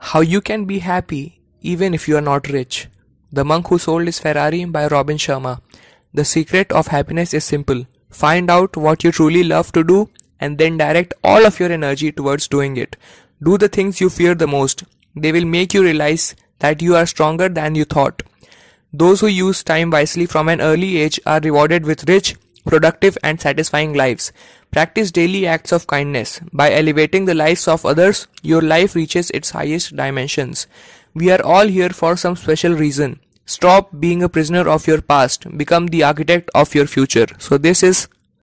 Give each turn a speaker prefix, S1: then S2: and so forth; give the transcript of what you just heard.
S1: How you can be happy even if you are not rich. The Monk Who Sold His Ferrari by Robin Sharma. The secret of happiness is simple. Find out what you truly love to do and then direct all of your energy towards doing it. Do the things you fear the most. They will make you realize that you are stronger than you thought. Those who use time wisely from an early age are rewarded with rich productive and satisfying lives. Practice daily acts of kindness. By elevating the lives of others, your life reaches its highest dimensions. We are all here for some special reason. Stop being a prisoner of your past. Become the architect of your future. So this is